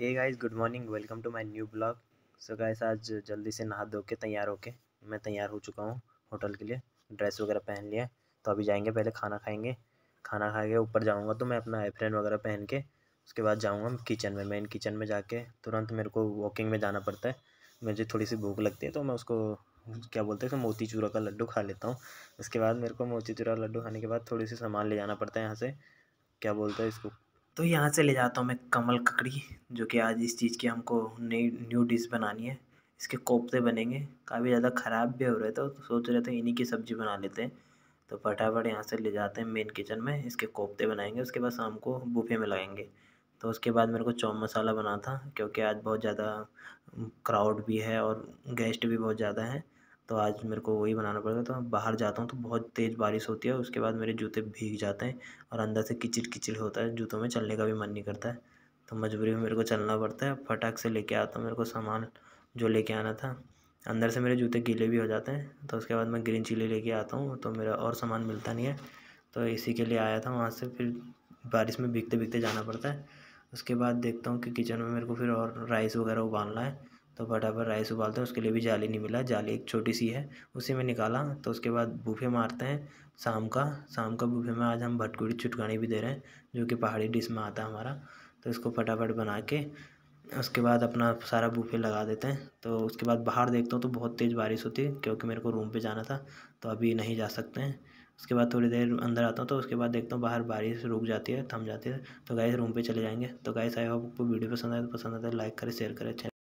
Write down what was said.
hey guys good morning welcome to my new blog so guys आज जल्दी से नहा धो के तैयार होके मैं तैयार हो चुका हूँ होटल के लिए ड्रेस वगैरह पहन लिया तो अभी जाएंगे पहले खाना खाएंगे खाना खा के ऊपर जाऊँगा तो मैं अपना आईफ्रेन वगैरह पहन के उसके बाद जाऊँगा किचन में मेन किचन में जाके तुरंत मेरे को वॉकिंग में जाना पड़ता है मुझे थोड़ी सी भूख लगती है तो मैं उसको क्या बोलते हैं मोती चूरा का लड्डू खा लेता हूँ उसके बाद मेरे को मोती चूरा लड्डू खाने के बाद थोड़ी सी सामान ले जाना पड़ता है यहाँ से क्या बोलते हैं इसको तो यहाँ से ले जाता हूँ मैं कमल ककड़ी जो कि आज इस चीज़ की हमको नई न्यू डिश बनानी है इसके कोफ्ते बनेंगे काफ़ी ज़्यादा ख़राब भी हो रहे थे तो सोच रहे थे इन्हीं की सब्ज़ी बना लेते हैं तो फटाफट यहाँ से ले जाते हैं मेन किचन में इसके कोफ्ते बनाएंगे उसके बाद शाम को बूफे में लगाएंगे तो उसके बाद मेरे को चौम मसाला बना था क्योंकि आज बहुत ज़्यादा क्राउड भी है और गेस्ट भी बहुत ज़्यादा हैं तो आज मेरे को वही बनाना पड़ेगा तो बाहर जाता हूँ तो बहुत तेज़ बारिश होती है उसके बाद मेरे जूते भीग जाते हैं और अंदर से किचड़ किचिड़ होता है जूतों में चलने का भी मन नहीं करता है तो मजबूरी में मेरे को चलना पड़ता है फटाक से लेके आता हूँ मेरे को सामान जो लेके आना था अंदर से मेरे जूते गीले भी हो जाते हैं तो उसके बाद मैं ग्रीन चिली लेके आता हूँ तो मेरा और सामान मिलता नहीं है तो इसी के लिए आया था वहाँ से फिर बारिश में भीगते भीगते जाना पड़ता है उसके बाद देखता हूँ कि किचन में मेरे को फिर और राइस वगैरह उबालना है तो फटाफट राइस उबालते हैं उसके लिए भी जाली नहीं मिला जाली एक छोटी सी है उसी में निकाला तो उसके बाद बूफे मारते हैं शाम का शाम का बूफे में आज हम भटकुड़ी चुटकानी भी दे रहे हैं जो कि पहाड़ी डिश में आता है हमारा तो इसको फटाफट बना के उसके बाद अपना सारा बूफे लगा देते हैं तो उसके बाद बाहर देखता हूँ तो बहुत तेज़ बारिश होती है क्योंकि मेरे को रूम पर जाना था तो अभी नहीं जा सकते हैं उसके बाद थोड़ी देर अंदर आता हूँ तो उसके बाद देखता हूँ बाहर बारिश रुक जाती है थम जाती है तो गाइस रूम पे चले जाएंगे तो गाइस आई होप आपको वीडियो पसंद आए तो पसंद आता है लाइक करें शेयर करें